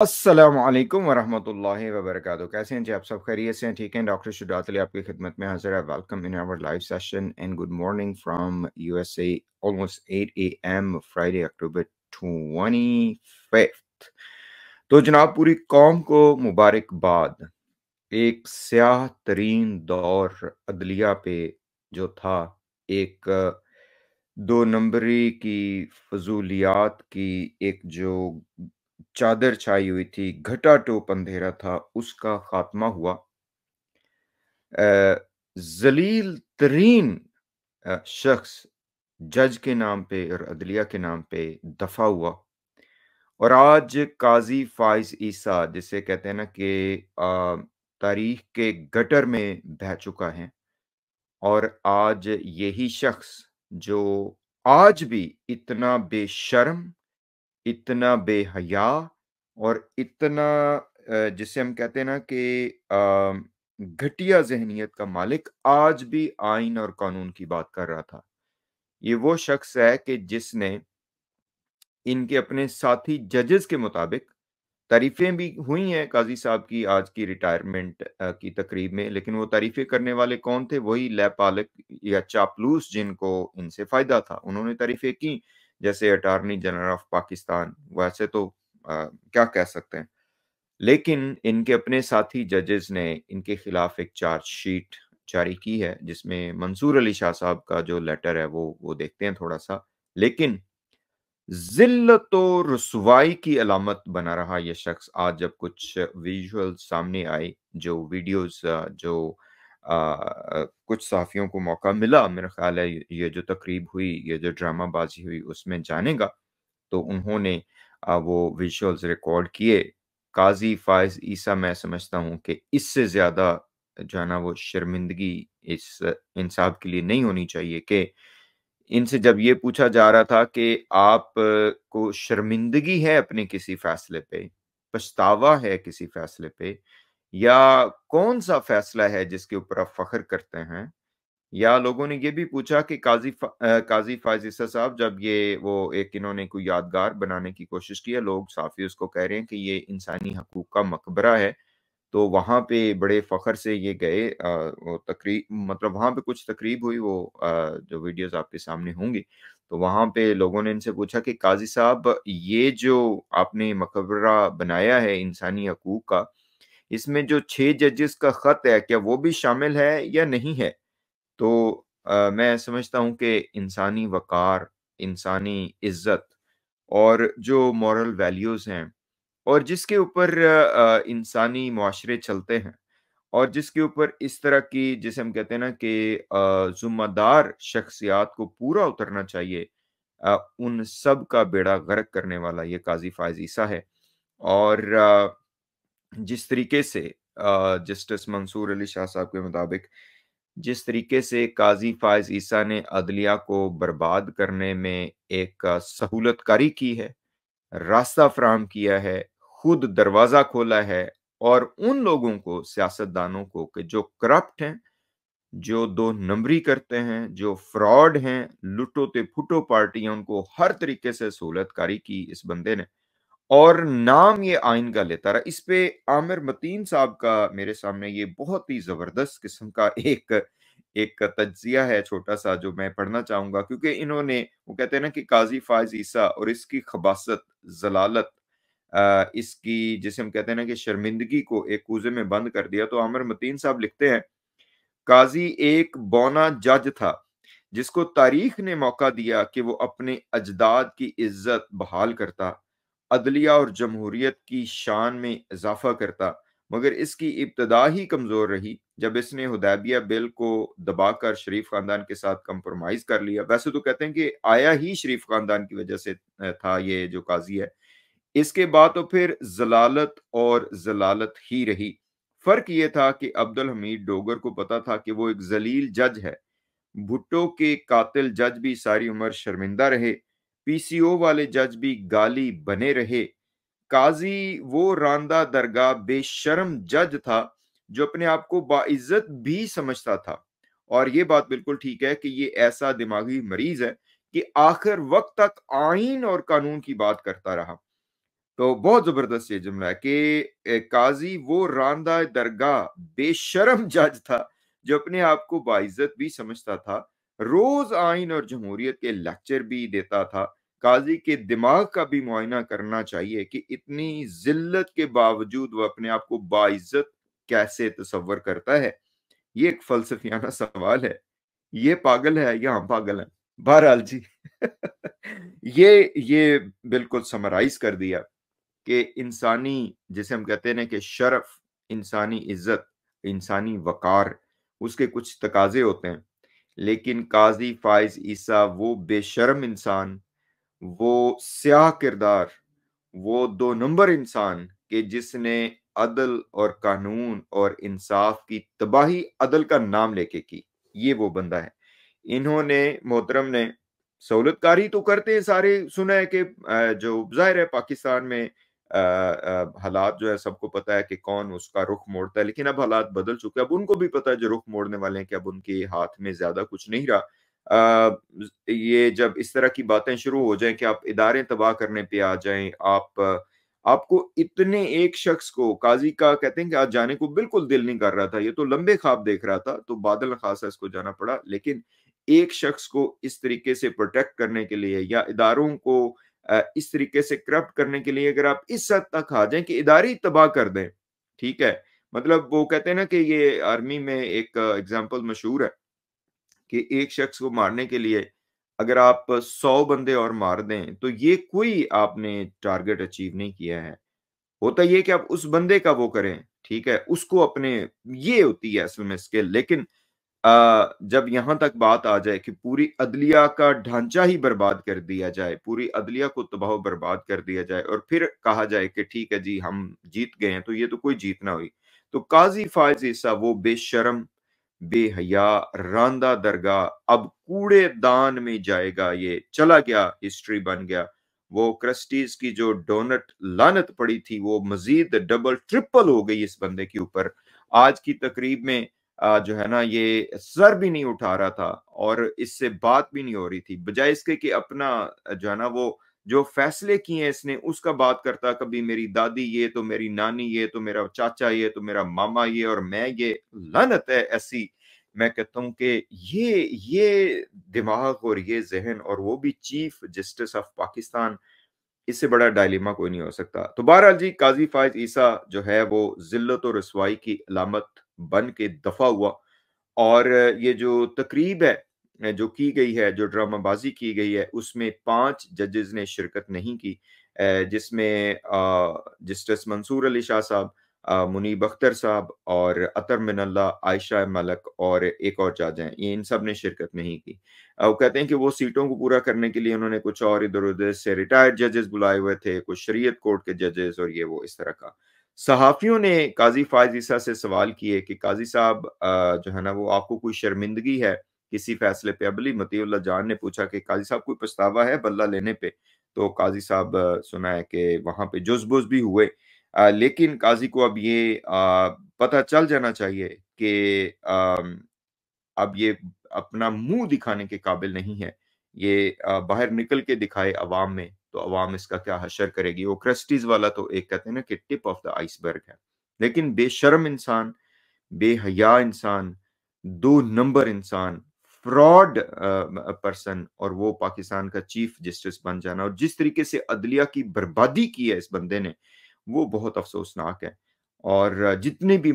असलम वरहमल वबरक कैसे हैं जी आप सब खैरियत से हैं ठीक हैं डॉक्टर शुजात आपकी खिदमत में हाजिर है welcome in our live session and good morning from U S A eight A M Friday October twenty fifth तो जनाब पूरी कौम को मुबारकबाद एक स्याह तरीन दौर अदलिया पे जो था एक दो नंबरी की फजूलियात की एक जो चादर छाई हुई थी घटा टोप अंधेरा था उसका खात्मा हुआ जलील तरीन शख्स जज के नाम पे और अदलिया के नाम पे दफा हुआ और आज काजी फाइज ईसा जिसे कहते हैं ना कि तारीख के गटर में बह चुका है और आज यही शख्स जो आज भी इतना बेशर्म इतना बेहया और इतना जिसे हम कहते हैं ना कि घटिया जहनीत का मालिक आज भी आइन और कानून की बात कर रहा था। ये वो शख्स है कि जिसने इनके अपने साथी जजेस के मुताबिक तारीफ़ें भी हुई हैं काज़ी साहब की आज की रिटायरमेंट की तकरीब में, लेकिन वो तारीफ़ें करने वाले कौन थे? वही लैपालक या चापलूस जिनको इनसे फ़ायदा था। उन्होंने तारीफ़ें की जैसे अटॉर्नी जनरल ऑफ पाकिस्तान वैसे तो आ, क्या कह सकते हैं लेकिन इनके अपने साथी जजेस ने इनके खिलाफ एक चार्जशीट जारी की है जिसमें मंसूर अली शाह साहब का जो लेटर है वो वो देखते हैं थोड़ा सा लेकिन जिल्लत रसवाई की अलामत बना रहा यह शख्स आज जब कुछ विजुअल सामने आई जो वीडियोस जो कुछ साफियों को मौका मिला मेरा ख्याल है ये जो तकरीब हुई ये जो ड्रामाबाजी हुई उसमें जाने का तो उन्होंने आ, वो विजुअल्स रिकॉर्ड किए काजी फायज ईसा मैं समझता हूँ कि इससे ज़्यादा जो है ना वो शर्मिंदगी इस इंसाफ के लिए नहीं होनी चाहिए कि इनसे जब ये पूछा जा रहा था कि आप को शर्मिंदगी है अपने किसी फैसले पे पछतावा है किसी फैसले पे या कौन सा फैसला है जिसके ऊपर आप फख्र करते हैं या लोगों ने ये भी पूछा कि काजी फा, आ, काजी फाजिसा साहब जब ये वो एक इन्होंने कोई यादगार बनाने की कोशिश की है लोग साफी उसको कह रहे हैं कि ये इंसानी हकूक का मकबरा है तो वहां पे बड़े फ़ख्र से ये गए तकरीब मतलब वहां पे कुछ तकरीब हुई वो आ, जो वीडियोस आपके सामने होंगी तो वहां पे लोगों ने इनसे पूछा कि काजी साहब ये जो आपने मकबरा बनाया है इंसानी हकूक का इसमें जो छह जजेस का खत है क्या वो भी शामिल है या नहीं है तो आ, मैं समझता हूँ कि इंसानी वकार इंसानी इज्जत और जो मॉरल वैल्यूज़ हैं और जिसके ऊपर इंसानी माशरे चलते हैं और जिसके ऊपर इस तरह की जिसे हम कहते हैं ना कि जुम्मेदार शख्सियात को पूरा उतरना चाहिए आ, उन सब का बेड़ा गर्क करने वाला ये काजी फायज ईसा है और आ, जिस तरीके से जस्टिस मंसूर अली शाह साहब के मुताबिक जिस तरीके से काजी फायज ईसा ने अदलिया को बर्बाद करने में एक सहूलत कारी की है रास्ता फ्राहम किया है खुद दरवाज़ा खोला है और उन लोगों को सियासतदानों को कि जो करप्ट हैं जो दो नंबरी करते हैं जो फ्रॉड हैं लुटोते फुटो पार्टियां उनको हर तरीके से सहूलत कारी की इस बंदे ने और नाम ये आइन का लेता रहा इस पे आमिर मतीन साहब का मेरे सामने ये बहुत ही ज़बरदस्त किस्म का एक एक तजिया है छोटा सा जो मैं पढ़ना चाहूंगा क्योंकि इन्होंने वो कहते हैं ना कि काजी फायज ईसा और इसकी खबासत जलालत इसकी जिसे हम कहते हैं ना कि शर्मिंदगी को एक कूजे में बंद कर दिया तो आमिर मतीन साहब लिखते हैं काजी एक बौना जज था जिसको तारीख ने मौका दिया कि वो अपने अजदाद की इज्जत बहाल करता अदलिया और जमहूरीत की शान में इजाफा करता मगर इसकी इब्तदा ही कमज़ोर रही जब इसने हदैबिया बिल को दबाकर शरीफ खानदान के साथ कंप्रोमाइज़ कर लिया वैसे तो कहते हैं कि आया ही शरीफ खानदान की वजह से था ये जो काजी है इसके बाद तो फिर जलालत और जलालत ही रही फर्क ये था कि अब्दुल हमीद डोगर को पता था कि वो एक जलील जज है भुट्टो के कातिल जज भी सारी उम्र शर्मिंदा रहे पीसीओ वाले जज भी गाली बने रहे काजी वो रांदा दरगाह बेशरम जज था जो अपने आप को बाइज्जत भी समझता था और ये बात बिल्कुल ठीक है कि ये ऐसा दिमागी मरीज है कि आखिर वक्त तक आइन और कानून की बात करता रहा तो बहुत जबरदस्त ये जुमला है कि काजी वो रांदा दरगाह बेशरम जज था जो अपने आप को बाइज्जत भी समझता था रोज आइन और जमहूरियत के लेक्चर भी देता था काजी के दिमाग का भी मुआयना करना चाहिए कि इतनी जिल्लत के बावजूद वह अपने आप को बाइज्जत कैसे तस्वर करता है ये एक फलसफियाना सवाल है ये पागल है या हम पागल हैं बहरहाल जी ये ये बिल्कुल समराइज कर दिया कि इंसानी जिसे हम कहते हैं कि शरफ इंसानी इज्जत इंसानी वकार उसके कुछ तकाजे होते हैं लेकिन काजी फाइज ईसा वो बेशरम इंसान वो स्याह किरदार वो दो नंबर इंसान के जिसने अदल और कानून और इंसाफ की तबाही अदल का नाम लेके की ये वो बंदा है इन्होंने मोहतरम ने सहूलतकारी तो करते हैं सारे सुना है कि जो जाहिर है पाकिस्तान में हालात जो है सबको पता है कि कौन उसका रुख मोड़ता है लेकिन अब हालात बदल चुके हैं अब उनको भी पता है जो रुख मोड़ने वाले हैं कि अब उनके हाथ में ज्यादा कुछ नहीं रहा ये जब इस तरह की बातें शुरू हो जाएं कि आप इदारे तबाह करने पे आ जाएं आप आपको इतने एक शख्स को काजी का कहते हैं कि आज जाने को बिल्कुल दिल नहीं कर रहा था ये तो लंबे ख्वाब देख रहा था तो बादल खासा इसको जाना पड़ा लेकिन एक शख्स को इस तरीके से प्रोटेक्ट करने के लिए या इदारों को इस तरीके से करप्ट करने के लिए अगर आप इस हद तक आ जाए कि इदारे तबाह कर दें ठीक है मतलब वो कहते हैं ना कि ये आर्मी में एक एग्जाम्पल मशहूर है कि एक शख्स को मारने के लिए अगर आप सौ बंदे और मार दें तो ये कोई आपने टारगेट अचीव नहीं किया है होता ये कि आप उस बंदे का वो करें ठीक है उसको अपने ये होती है असल में स्किल लेकिन आ, जब यहां तक बात आ जाए कि पूरी अदलिया का ढांचा ही बर्बाद कर दिया जाए पूरी अदलिया को तबाह बर्बाद कर दिया जाए और फिर कहा जाए कि ठीक है जी हम जीत गए हैं तो ये तो कोई जीत ना हुई तो काजी फायज ईसा वो बेशरम बेहया रांदा दरगाह अब दान में जाएगा ये चला गया हिस्ट्री बन गया वो क्रस्टीज की जो डोनट लानत पड़ी थी वो मजीद डबल ट्रिपल हो गई इस बंदे के ऊपर आज की तकरीब में जो है ना ये सर भी नहीं उठा रहा था और इससे बात भी नहीं हो रही थी बजाय इसके कि अपना जो है ना वो जो फैसले किए हैं इसने उसका बात करता कभी मेरी दादी ये तो मेरी नानी ये तो मेरा चाचा ये तो मेरा मामा ये और मैं ये लानत है ऐसी मैं कहता हूं कि ये ये दिमाग और ये जहन और वो भी चीफ जस्टिस ऑफ पाकिस्तान इससे बड़ा डायलिमा कोई नहीं हो सकता तो बहरहाल जी काजी फायज ईसा जो है वो जिल्लत और रसवाई की अलामत बन के दफा हुआ और ये जो तकरीब है जो की गई है जो ड्रामाबाजी की गई है उसमें पांच जजेस ने शिरकत नहीं की जिसमें जस्टिस मंसूर अली शाह साहब मुनीब अख्तर साहब और अतर मिनल्ला आयशा मलक और एक और जज हैं ये इन सब ने शिरकत नहीं की वो कहते हैं कि वो सीटों को पूरा करने के लिए उन्होंने कुछ और इधर उधर से रिटायर्ड जजेस बुलाए हुए थे कुछ शरीयत कोर्ट के जजेस और ये वो इस तरह का सहाफ़ियों ने काजी फायज ईसा से सवाल किए कि काजी साहब जो है ना वो आपको कोई शर्मिंदगी है किसी फैसले पे अबली मतीउल्ला जान ने पूछा कि काजी साहब कोई पछतावा है बल्ला लेने पे तो काजी साहब सुना है कि वहां पे जुजबुज भी हुए आ, लेकिन काजी को अब ये आ, पता चल जाना चाहिए कि अब ये अपना मुंह दिखाने के काबिल नहीं है ये आ, बाहर निकल के दिखाए अवाम में तो अवाम इसका क्या हशर करेगी वो क्रस्टीज वाला तो एक कहते हैं ना कि टिप ऑफ द आइसबर्ग है लेकिन बेशरम इंसान बेहया इंसान दो नंबर इंसान फ्रॉड पर्सन और वो पाकिस्तान का चीफ जस्टिस बन जाना और जिस तरीके से अदलिया की बर्बादी की है इस बंदे ने वो बहुत अफसोसनाक है और जितने भी